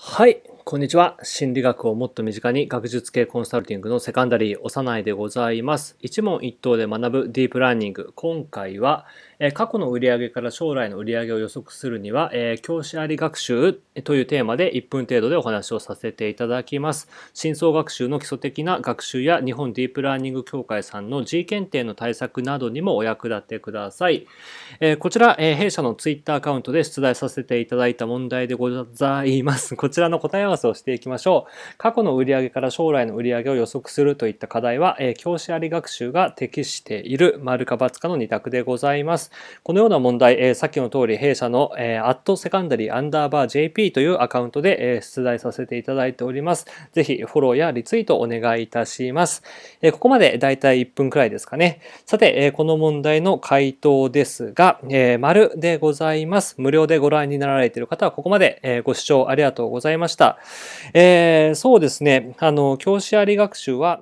はい、こんにちは。心理学をもっと身近に学術系コンサルティングのセカンダリー、幼いでございます。一問一答で学ぶディープラーニング。今回は、え過去の売上から将来の売上を予測するには、え教師あり学習というテーマで1分程度でお話をさせていただきます。深層学習の基礎的な学習や日本ディープラーニング協会さんの G 検定の対策などにもお役立てください。えー、こちら、えー、弊社の Twitter アカウントで出題させていただいた問題でございます。こちらの答え合わせをしていきましょう。過去の売上から将来の売上を予測するといった課題は、えー、教師あり学習が適している丸か×かの2択でございます。このような問題、えー、さっきの通り弊社の、えー、アットセカンダリーアンダーバー JP というアカウントで出題させていただいております。ぜひフォローやリツイートお願いいたします。ここまでだいたい1分くらいですかね。さて、この問題の回答ですが、丸でございます。無料でご覧になられている方はここまでご視聴ありがとうございました。えそうですね。あの、教師あり学習は、